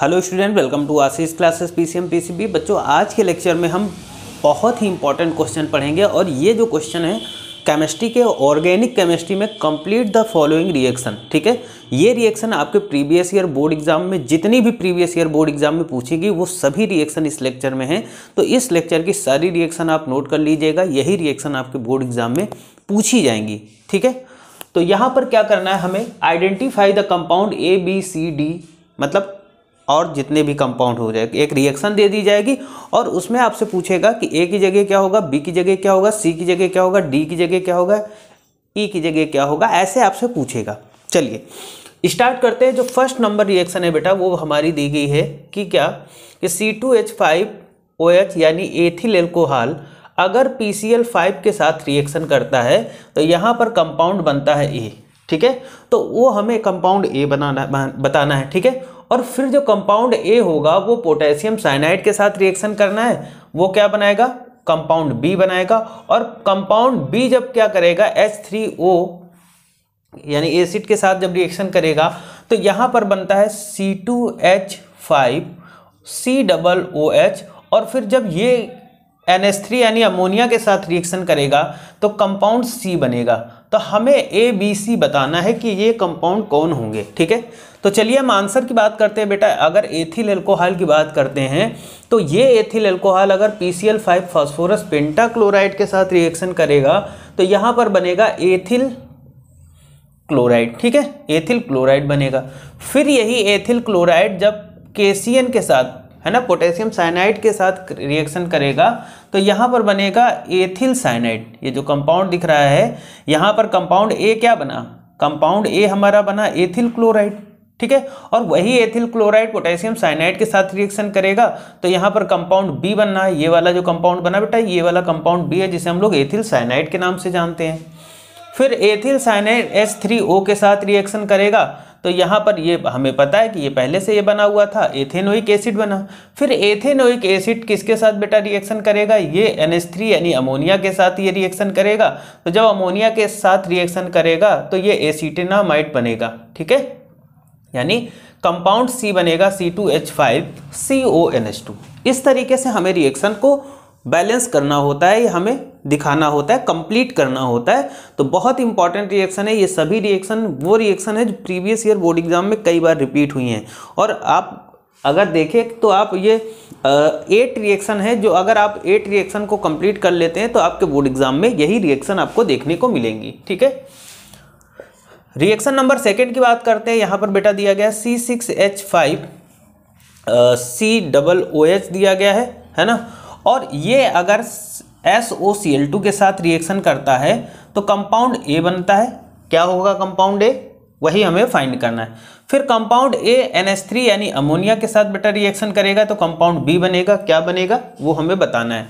hello student welcome to Ashish classes PCM PCB बच्चों आज के लेक्चर में हम बहुत ही इंपॉर्टेंट क्वेश्चन पढ़ेंगे और ये जो क्वेश्चन है केमिस्ट्री के ऑर्गेनिक केमिस्ट्री में कंप्लीट द फॉलोइंग रिएक्शन ठीक है ये रिएक्शन आपके प्रीवियस ईयर बोर्ड एग्जाम में जितनी भी प्रीवियस ईयर बोर्ड एग्जाम में पूछेगी वो सभी रिएक्शन इस लेक्चर में है तो इस लेक्चर की सारी रिएक्शन आप नोट कर लीजिएगा यही रिएक्शन आपके बोर्ड एग्जाम में पूछी जाएंगी ठीक है तो यहाँ पर क्या करना है हमें identify the compound A B C D मतलब और जितने भी कंपाउंड हो जाएगा एक रिएक्शन दे दी जाएगी और उसमें आपसे पूछेगा कि ए की जगह क्या होगा बी की जगह क्या होगा सी की जगह क्या होगा डी की जगह क्या होगा ई e की जगह क्या होगा ऐसे आपसे पूछेगा चलिए स्टार्ट करते हैं जो फर्स्ट नंबर रिएक्शन है बेटा वो हमारी दी गई है कि क्या कि C two H five O H यानी एथिल एल्कोहल अगर पी सी एल फाइव के साथ रिएक्शन करता है तो यहाँ पर कंपाउंड बनता है ए ठीक है तो वो हमें कंपाउंड ए बनाना बताना है ठीक है और फिर जो कंपाउंड ए होगा वो पोटेशियम साइनाइड के साथ रिएक्शन करना है वो क्या बनाएगा कंपाउंड बी बनाएगा और कंपाउंड बी जब क्या करेगा एच थ्री ओ यानी एसिड के साथ जब रिएक्शन करेगा तो यहाँ पर बनता है C two H five C double O H और फिर जब ये एन एस थ्री यानी अमोनिया के साथ रिएक्शन करेगा तो कंपाउंड सी बनेगा तो हमें ए बी सी बताना है कि ये कंपाउंड कौन होंगे ठीक है तो चलिए हम आंसर की बात करते हैं बेटा अगर एथिल एल्कोहल की बात करते हैं तो ये एथिल एल्कोहल अगर P C L five phosphorus pentachloride के साथ रिएक्शन करेगा तो यहाँ पर बनेगा एथिल क्लोराइड ठीक है एथिल क्लोराइड बनेगा फिर यही एथिल क्लोराइड जब के के साथ है ना पोटेशियम साइनाइड के साथ रिएक्शन करेगा तो यहाँ पर बनेगा एथिल साइनाइड ये जो कंपाउंड दिख रहा है यहाँ पर कंपाउंड ए क्या बना कंपाउंड ए हमारा बना एथिल क्लोराइड ठीक है और वही एथिल क्लोराइड पोटेशियम साइनाइड के साथ रिएक्शन करेगा तो यहाँ पर कंपाउंड बी बनना है ये वाला जो कंपाउंड बना बेटा ये वाला कंपाउंड बी है जिसे हम लोग एथिल साइनाइड के नाम से जानते हैं फिर ethyl cyanide S three O के साथ रिएक्शन करेगा तो यहाँ पर ये हमें पता है कि ये पहले से ये बना हुआ था एथेनोइक एसिड बना फिर एथेनोइक एसिड किसके साथ बेटा रिएक्शन करेगा ये एन यानी अमोनिया के साथ ये रिएक्शन करेगा तो जब अमोनिया के साथ रिएक्शन करेगा तो ये एसिटेनामाइट बनेगा ठीक है यानी कंपाउंड सी बनेगा C two H five C O N H two इस तरीके से हमें रिएक्शन को बैलेंस करना होता है हमें दिखाना होता है कंप्लीट करना होता है तो बहुत इंपॉर्टेंट रिएक्शन है ये सभी रिएक्शन वो रिएक्शन है जो प्रीवियस ईयर बोर्ड एग्जाम में कई बार रिपीट हुई हैं और आप अगर देखें तो आप ये एट रिएक्शन है जो अगर आप एट रिएक्शन को कंप्लीट कर लेते हैं तो आपके बोर्ड एग्जाम में यही रिएक्शन आपको देखने को मिलेंगी ठीक है रिएक्शन नंबर सेकेंड की बात करते हैं यहाँ पर बेटा दिया गया C six H five C double O H दिया गया है है ना और ये अगर S O C L two के साथ रिएक्शन करता है तो कंपाउंड ए बनता है क्या होगा कंपाउंड ए वही हमें फाइंड करना है फिर compound A N S three यानी अमोनिया के साथ बेटा रिएक्शन करेगा तो कंपाउंड बी बनेगा क्या बनेगा वो हमें बताना है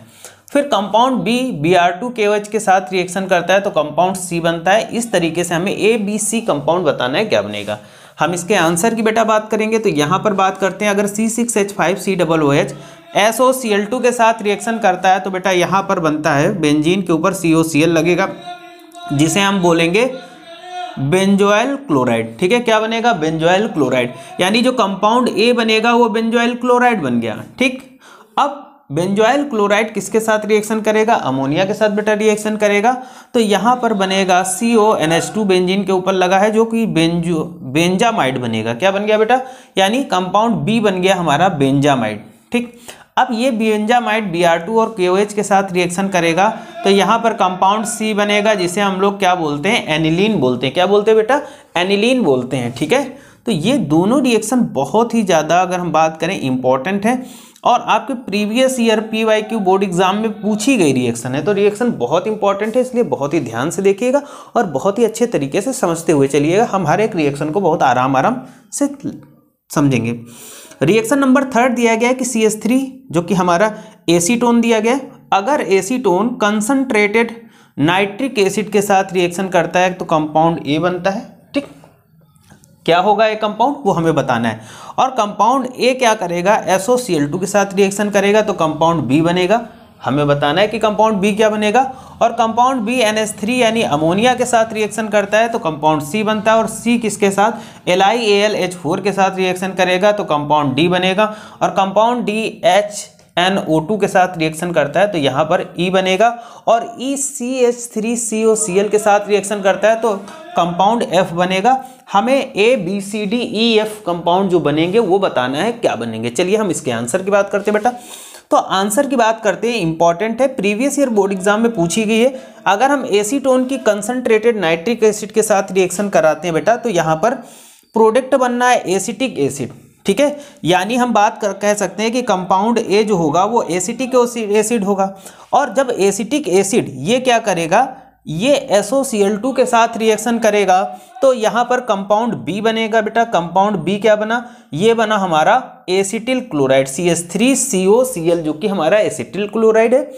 फिर compound B B R two K H के साथ रिएक्शन करता है तो कंपाउंड सी बनता है इस तरीके से हमें ए बी सी कंपाउंड बताना है क्या बनेगा हम इसके आंसर की बेटा बात करेंगे तो यहाँ पर बात करते हैं अगर C six H five C double O H S O C L two के साथ रिएक्शन करता है तो बेटा यहाँ पर बनता है बेंजीन के ऊपर सी ओ सी एल लगेगा जिसे हम बोलेंगे बेंजोइल क्लोराइड ठीक है क्या बनेगा बेंजोइल क्लोराइड यानी जो कंपाउंड ए बनेगा वो बेंजोइल क्लोराइड बन गया ठीक अब बेंजोइल क्लोराइड किसके साथ रिएक्शन करेगा अमोनिया के साथ बेटा रिएक्शन करेगा तो यहाँ पर बनेगा C O N H two benzene के ऊपर लगा है जो कि बेंजो बेंजामाइड बनेगा क्या बन गया बेटा यानी कंपाउंड बी बन गया हमारा बेंजामाइड ठीक अब ये माइट बी आर टू और के के साथ रिएक्शन करेगा तो यहाँ पर कंपाउंड सी बनेगा जिसे हम लोग क्या बोलते हैं एनिलीन बोलते हैं क्या बोलते हैं बेटा एनिलीन बोलते हैं ठीक है तो ये दोनों रिएक्शन बहुत ही ज़्यादा अगर हम बात करें इम्पॉर्टेंट है और आपके previous year P Y Q board exam में पूछी गई रिएक्शन है तो रिएक्शन बहुत इंपॉर्टेंट है इसलिए बहुत ही ध्यान से देखिएगा और बहुत ही अच्छे तरीके से समझते हुए चलिएगा हम हर एक रिएक्शन को बहुत आराम आराम से समझेंगे रिएक्शन नंबर थर्ड दिया गया है कि सी एस थ्री जो कि हमारा एसीटोन दिया गया अगर एसीटोन कंसनट्रेटेड नाइट्रिक एसिड के साथ रिएक्शन करता है तो कंपाउंड ए बनता है ठीक क्या होगा ये कंपाउंड वो हमें बताना है और कंपाउंड ए क्या करेगा एसओ के साथ रिएक्शन करेगा तो कंपाउंड बी बनेगा हमें बताना है कि कंपाउंड बी क्या बनेगा और कंपाउंड बी एन थ्री यानी अमोनिया के साथ रिएक्शन करता है तो कंपाउंड सी बनता है और सी किसके साथ L I A L H four के साथ रिएक्शन करेगा तो कंपाउंड डी बनेगा और compound D H N O two के साथ रिएक्शन करता है तो यहाँ पर ई e बनेगा और E C H three C O C L के साथ रिएक्शन करता है तो कंपाउंड एफ बनेगा हमें A B C D E F compound जो बनेंगे वो बताना है क्या बनेंगे चलिए हम इसके आंसर की बात करते हैं बेटा तो आंसर की बात करते हैं इंपॉर्टेंट है प्रीवियस ईयर बोर्ड एग्जाम में पूछी गई है अगर हम एसीटोन की कंसनट्रेटेड नाइट्रिक एसिड के साथ रिएक्शन कराते हैं बेटा तो यहाँ पर प्रोडक्ट बनना है एसिटिक एसिड ठीक है यानी हम बात कर कह सकते हैं कि कंपाउंड ए जो होगा वो एसिटिक एसिड होगा और जब एसिटिक एसिड ये क्या करेगा ये एस के साथ रिएक्शन करेगा तो यहाँ पर कंपाउंड बी बनेगा बेटा कंपाउंड बी क्या बना ये बना हमारा acetyl chloride C S three C O C L जो कि हमारा एसिटिल क्लोराइड है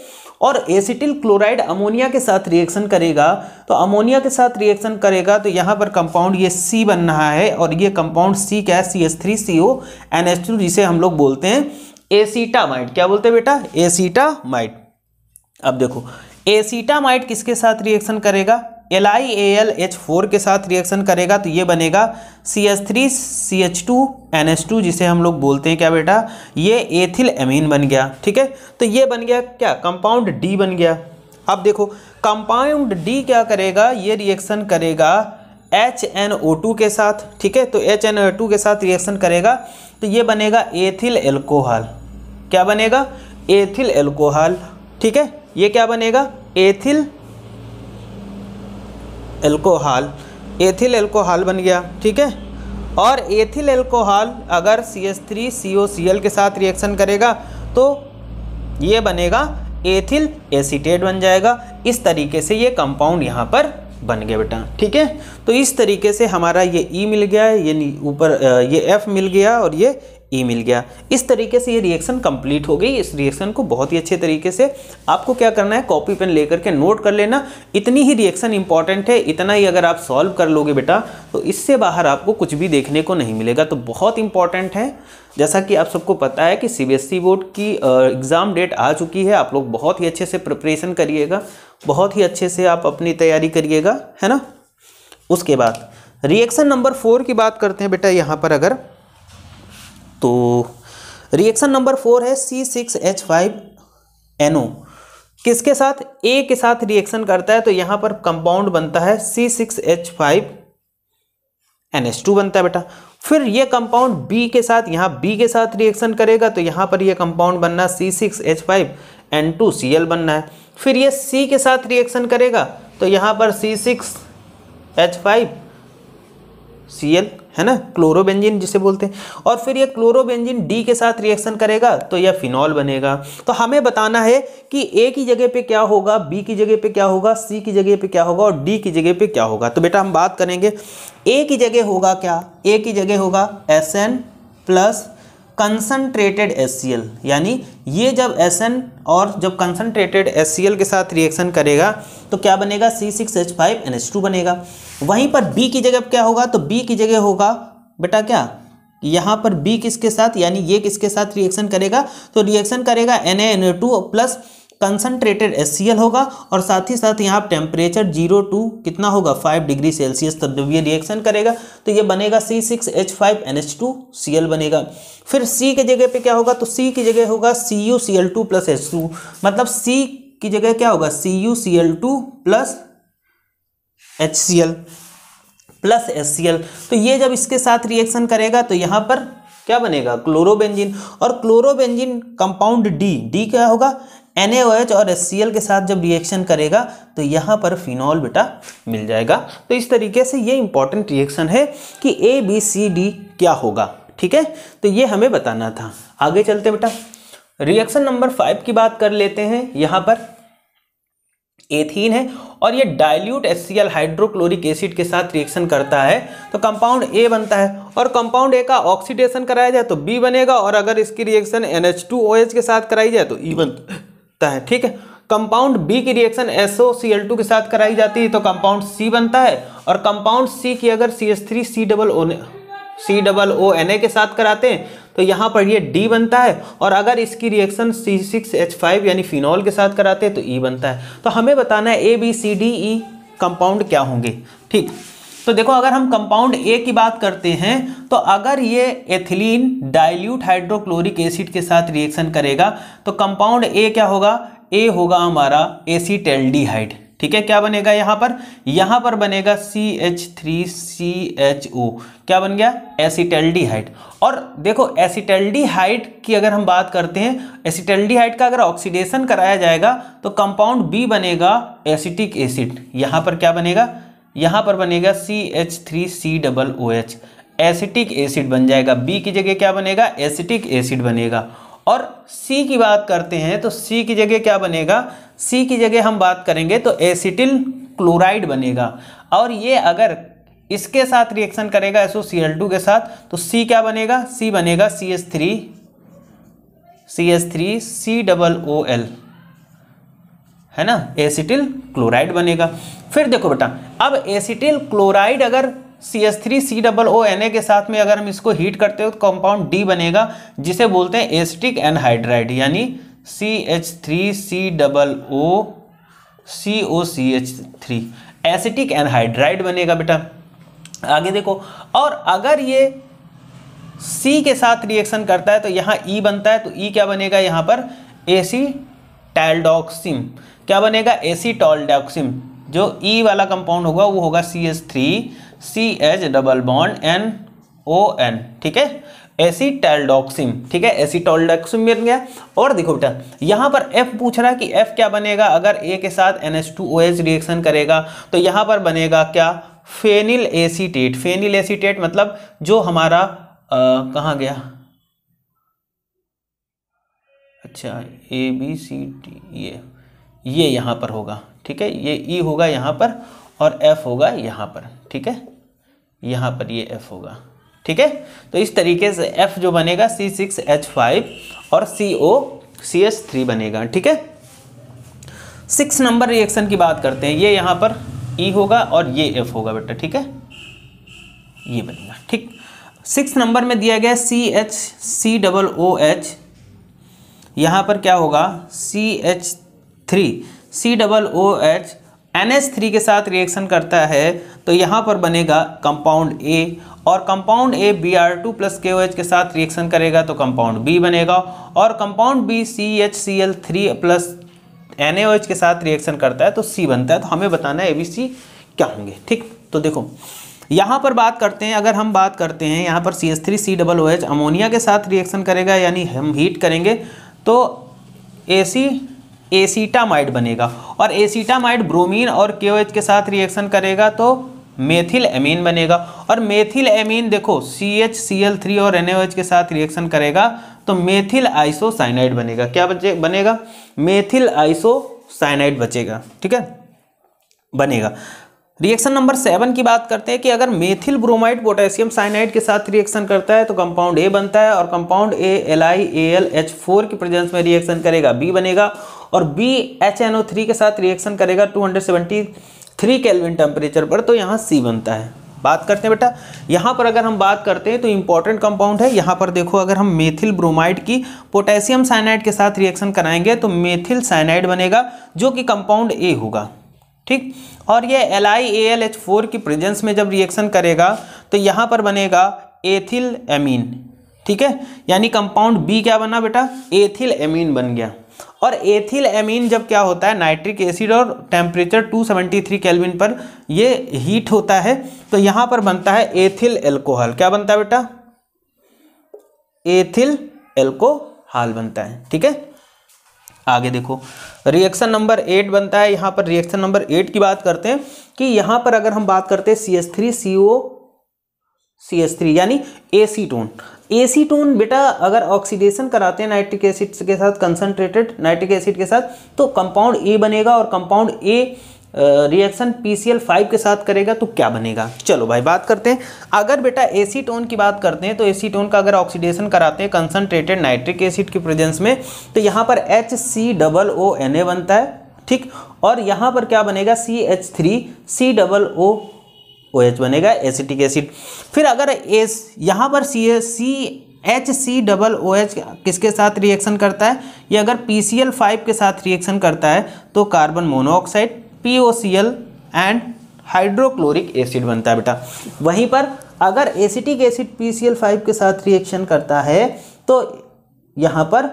और एसिटिल क्लोराइड अमोनिया के साथ रिएक्शन करेगा तो अमोनिया के साथ रिएक्शन करेगा तो यहाँ पर कंपाउंड ये सी बन रहा है और ये कंपाउंड सी क्या है C S three C O N S two जिसे हम लोग बोलते हैं एसीटामाइड क्या बोलते हैं बेटा एसीटामाइड अब देखो एसीटामाइड किसके साथ रिएक्शन करेगा L I A L H four के साथ रिएक्शन करेगा तो ये बनेगा C H three C H two N H two जिसे हम लोग बोलते हैं क्या बेटा ये एथिल एमीन बन गया ठीक है तो ये बन गया क्या कंपाउंड डी बन गया अब देखो कंपाउंड डी क्या करेगा ये रिएक्शन करेगा एच एन ओ टू के साथ ठीक है तो एच एन ओ टू के साथ रिएक्शन करेगा तो ये बनेगा एथिल एल्कोहल क्या बनेगा एथिल एल्कोहल ठीक है ये क्या बनेगा एथिल एल्कोहल एथिल एल्कोहल बन गया ठीक है और एथिल एल्कोहल अगर C S three C O C L के साथ रिएक्शन करेगा तो ये बनेगा एथिल एसीटेट बन जाएगा इस तरीके से ये कंपाउंड यहाँ पर बन गया बेटा ठीक है तो इस तरीके से हमारा ये ई e मिल गया है ये ऊपर ये एफ मिल गया और ये ई e मिल गया इस तरीके से ये रिएक्शन कंप्लीट हो गई इस रिएक्शन को बहुत ही अच्छे तरीके से आपको क्या करना है कॉपी पेन लेकर के नोट कर लेना इतनी ही रिएक्शन इंपॉर्टेंट है इतना ही अगर आप सॉल्व कर लोगे बेटा तो इससे बाहर आपको कुछ भी देखने को नहीं मिलेगा तो बहुत इंपॉर्टेंट है जैसा कि आप सबको पता है कि सीबीएसई बोर्ड e की एग्ज़ाम डेट आ चुकी है आप लोग बहुत ही अच्छे से प्रिपरेशन करिएगा बहुत ही अच्छे से आप अपनी तैयारी करिएगा है ना उसके बाद रिएक्शन नंबर फोर की बात करते हैं बेटा यहाँ पर अगर तो रिएक्शन नंबर फोर है C six H five N O किसके साथ ए के साथ रिएक्शन करता है तो यहाँ पर कंपाउंड बनता है C six H five N H two बनता है बेटा फिर ये कंपाउंड बी के साथ यहाँ बी के साथ रिएक्शन करेगा तो यहाँ पर ये कंपाउंड बनना C six H five N two C L बनना है फिर ये सी के साथ रिएक्शन करेगा तो यहाँ पर C six H five C L है ना क्लोरोबेंजिन जिसे बोलते हैं और फिर ये क्लोरोबेंजिन डी के साथ रिएक्शन करेगा तो यह फिनॉल बनेगा तो हमें बताना है कि ए की जगह पे क्या होगा बी की जगह पे क्या होगा सी की जगह पे क्या होगा और डी की जगह पे क्या होगा तो बेटा हम बात करेंगे ए की जगह होगा क्या ए की जगह होगा S N plus concentrated S यानी ये जब एस और जब कंसनट्रेटेड एस के साथ रिएक्शन करेगा तो क्या बनेगा C six H five N H two बनेगा वहीं पर बी की जगह क्या होगा तो बी की जगह होगा बेटा क्या यहाँ पर बी किसके साथ यानी ये किसके साथ रिएक्शन करेगा तो रिएक्शन करेगा N A N A two plus concentrated S होगा और साथ ही साथ यहाँ टेम्परेचर जीरो टू कितना होगा फाइव डिग्री सेल्सियस तब जब ये रिएक्शन करेगा तो ये बनेगा C six H five N H two C L बनेगा फिर सी के जगह पे क्या होगा तो सी की जगह होगा C U C L two plus H two मतलब सी की जगह क्या होगा C U C L two plus H C L plus S C L तो ये जब इसके साथ रिएक्शन करेगा तो यहाँ पर क्या बनेगा क्लोरोबेंजिन और क्लोरोबेंजीन कंपाउंड डी डी क्या होगा एन और एस के साथ जब रिएक्शन करेगा तो यहाँ पर फिनॉल बेटा मिल जाएगा तो इस तरीके से ये इंपॉर्टेंट रिएक्शन है कि ए बी सी डी क्या होगा ठीक है तो ये हमें बताना था आगे चलते बेटा रिएक्शन नंबर फाइव की बात कर लेते हैं यहाँ पर एथीन है और ये डाइल्यूट एस हाइड्रोक्लोरिक एसिड के साथ रिएक्शन करता है तो कंपाउंड ए बनता है और कंपाउंड ए का ऑक्सीडेशन कराया जाए तो बी बनेगा और अगर इसकी रिएक्शन एन के साथ कराई जाए तो ई e बन बनता है ठीक है कंपाउंड बी की रिएक्शन सी एल टू के साथ कराई जाती है तो कंपाउंड सी बनता है और कंपाउंड सी की अगर C S three C double O C double O N A के साथ कराते हैं तो यहाँ पर ये डी बनता है और अगर इसकी reaction C six H five यानी फिनॉल के साथ कराते हैं तो ई e बनता है तो हमें बताना है A B C D E compound क्या होंगे ठीक तो देखो अगर हम कंपाउंड ए की बात करते हैं तो अगर ये एथिलीन डाइल्यूट हाइड्रोक्लोरिक एसिड के साथ रिएक्शन करेगा तो कंपाउंड ए क्या होगा ए होगा हमारा एसिटेल्डिहाइड ठीक है क्या बनेगा यहां पर यहां पर बनेगा C H three C H O क्या बन गया एसिटेल्डिहाइड और देखो एसिटेल्डिहाइड की अगर हम बात करते हैं एसिटेल्डिहाइड का अगर ऑक्सीडेशन कराया जाएगा तो कंपाउंड बी बनेगा एसिटिक एसिड यहां पर क्या बनेगा यहाँ पर बनेगा C H three C double O H acetic acid बन जाएगा बी की जगह क्या बनेगा एसिटिक एसिड बनेगा और सी की बात करते हैं तो सी की जगह क्या बनेगा सी की जगह हम बात करेंगे तो एसिटिल क्लोराइड बनेगा और ये अगर इसके साथ रिएक्शन करेगा सी एल टू के साथ तो सी क्या बनेगा सी बनेगा C S three C S three C double O L है ना एसिटिल क्लोराइड बनेगा फिर देखो बेटा अब एसिटिल क्लोराइड अगर C S three C double O N A के साथ में अगर हम इसको हीट करते हो तो कंपाउंड डी बनेगा जिसे बोलते हैं एसिटिक एनहाइड्राइड यानी C H three C double O C O C H three acetic anhydride बनेगा बेटा आगे देखो और अगर ये सी के साथ रिएक्शन करता है तो यहाँ ई e बनता है तो ई e क्या बनेगा यहाँ पर एसी टैलडॉक्सिम क्या बनेगा एसीटॉल डॉक्सिम जो ई e वाला कंपाउंड होगा वो होगा C H three C H double bond N O N ठीक है एसीटेलडॉक्सिम ठीक है एसीटोलडॉक्सिम बन गया और देखो बेटा यहाँ पर F पूछ रहा है कि F क्या बनेगा अगर A के साथ NH2OH रिएक्शन करेगा तो यहाँ पर बनेगा क्या फेनिल एसीटेट फेनिल एसीटेट मतलब जो हमारा कहाँ गया अच्छा ए बी सी डी ये ये यहाँ पर होगा ठीक है ये ई e होगा यहाँ पर और एफ होगा यहाँ पर ठीक है यहाँ पर ये एफ होगा ठीक है तो इस तरीके से एफ जो बनेगा सी सिक्स एच फाइव और सी ओ सी एच थ्री बनेगा ठीक है सिक्स नंबर रिएक्शन की बात करते हैं ये यहाँ पर ई e होगा और ये एफ होगा बेटा ठीक है ये बनेगा ठीक सिक्स नंबर में दिया गया C H C double O H यहाँ पर क्या होगा C H three C double O H N H three के साथ रिएक्शन करता है तो यहाँ पर बनेगा कंपाउंड ए और compound A B R two plus K O H के साथ रिएक्शन करेगा तो कंपाउंड बी बनेगा और compound B C H C L three plus N A O H के साथ रिएक्शन करता है तो सी बनता है तो हमें बताना है ए बी सी क्या होंगे ठीक तो देखो यहाँ पर बात करते हैं अगर हम बात करते हैं यहाँ पर C S three C double O H ammonia के साथ रिएक्शन करेगा यानी हम हीट करेंगे तो ए सी एसीटामाइड बनेगा और एसीटामाइड ब्रोमीन और के के साथ रिएक्शन करेगा तो मेथिल एमीन बनेगा और मेथिल एमीन देखो C H C L three और एन के साथ रिएक्शन करेगा तो मेथिल आइसोसाइनाइड बनेगा क्या बचे बनेगा मेथिल आइसोसाइनाइड बचेगा ठीक है बनेगा रिएक्शन नंबर सेवन की बात करते हैं कि अगर मेथिल ब्रोमाइड पोटेशियम साइनाइड के साथ रिएक्शन करता है तो कंपाउंड ए बनता है और compound A L I A L H four की प्रेजेंस में रिएक्शन करेगा बी बनेगा और B H N O three के साथ रिएक्शन करेगा two hundred seventy three kelvin temperature पर तो यहाँ सी बनता है बात करते हैं बेटा यहाँ पर अगर हम बात करते हैं तो इंपॉर्टेंट कंपाउंड है यहाँ पर देखो अगर हम मेथिल ब्रोमाइड की पोटेशियम साइनाइड के साथ रिएक्शन कराएंगे तो मेथिल साइनाइड बनेगा जो कि कंपाउंड ए होगा ठीक और ये L I A L H four की प्रेजेंस में जब रिएक्शन करेगा तो यहाँ पर बनेगा एथिल एमीन ठीक है यानी कंपाउंड बी क्या बना बेटा एथिल एमीन बन गया और एथिल एमीन जब क्या होता है नाइट्रिक एसिड और टेम्परेचर 273 सेवेंटी पर ये हीट होता है तो यहाँ पर बनता है एथिल एल्कोहल क्या बनता है बेटा एथिल एल्कोहल बनता है ठीक है आगे देखो रिएक्शन नंबर एट बनता है यहाँ पर रिएक्शन नंबर एट की बात करते हैं कि यहाँ पर अगर हम बात करते हैं C S three C O C S three यानी एसीटोन एसीटोन बेटा अगर ऑक्सीडेशन कराते हैं नाइट्रिक एसिड के साथ कंसनट्रेटेड नाइट्रिक एसिड के साथ तो कंपाउंड ए बनेगा और compound A reaction P C L five के साथ करेगा तो क्या बनेगा चलो भाई बात करते हैं अगर बेटा एसीटोन की बात करते हैं तो एसीटोन का अगर ऑक्सीडेशन कराते हैं कंसनट्रेटेड नाइट्रिक एसिड की प्रेजेंस में तो यहाँ पर H C double O N A बनता है ठीक और यहाँ पर क्या बनेगा C H three C double O O H बनेगा एसिटिक एसिड फिर अगर एस यहाँ पर C S C H C double O H किसके साथ रिएक्शन करता है या अगर पी सी एल फाइव के साथ रिएक्शन करता है तो carbon monoxide P O C L and hydrochloric acid बनता है बेटा वहीं पर अगर acetic acid P C L five के साथ रिएक्शन करता है तो यहाँ पर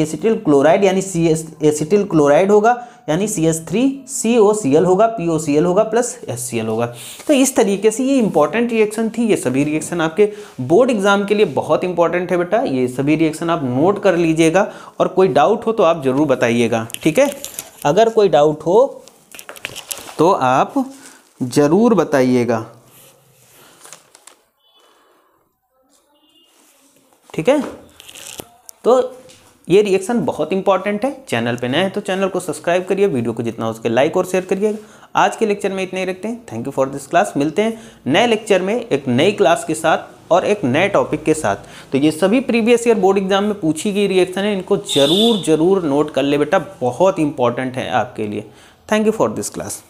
एसिटिल क्लोराइड यानी सी एस एसिटिल क्लोराइड होगा यानी C S three C O C L होगा पी ओ सी एल होगा प्लस एस सी एल होगा तो इस तरीके से ये इंपॉर्टेंट रिएक्शन थी ये सभी रिएक्शन आपके बोर्ड एग्जाम के लिए बहुत इंपॉर्टेंट है बेटा ये सभी रिएक्शन आप नोट कर लीजिएगा और कोई डाउट हो तो आप ज़रूर बताइएगा ठीक है अगर कोई डाउट हो तो आप ज़रूर बताइएगा ठीक है तो ये रिएक्शन बहुत इंपॉर्टेंट है चैनल पे नए हैं तो चैनल को सब्सक्राइब करिए वीडियो को जितना हो लाइक और शेयर करिएगा आज के लेक्चर में इतने ही रखते हैं thank you for this class मिलते हैं नए लेक्चर में एक नई क्लास के साथ और एक नए टॉपिक के साथ तो ये सभी प्रीवियस ईयर बोर्ड एग्जाम में पूछी गई रिएक्शन है इनको ज़रूर ज़रूर नोट कर ले बेटा बहुत इंपॉर्टेंट है आपके लिए thank you for this class